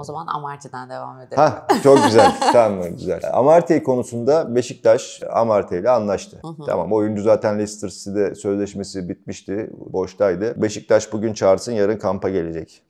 O zaman Amarty'den devam edelim. Ha, çok güzel. tamam güzel. Amarty konusunda Beşiktaş Amarty ile anlaştı. Hı hı. Tamam oyuncu zaten Leicester City'de sözleşmesi bitmişti. Boştaydı. Beşiktaş bugün çağırsın yarın kampa gelecek.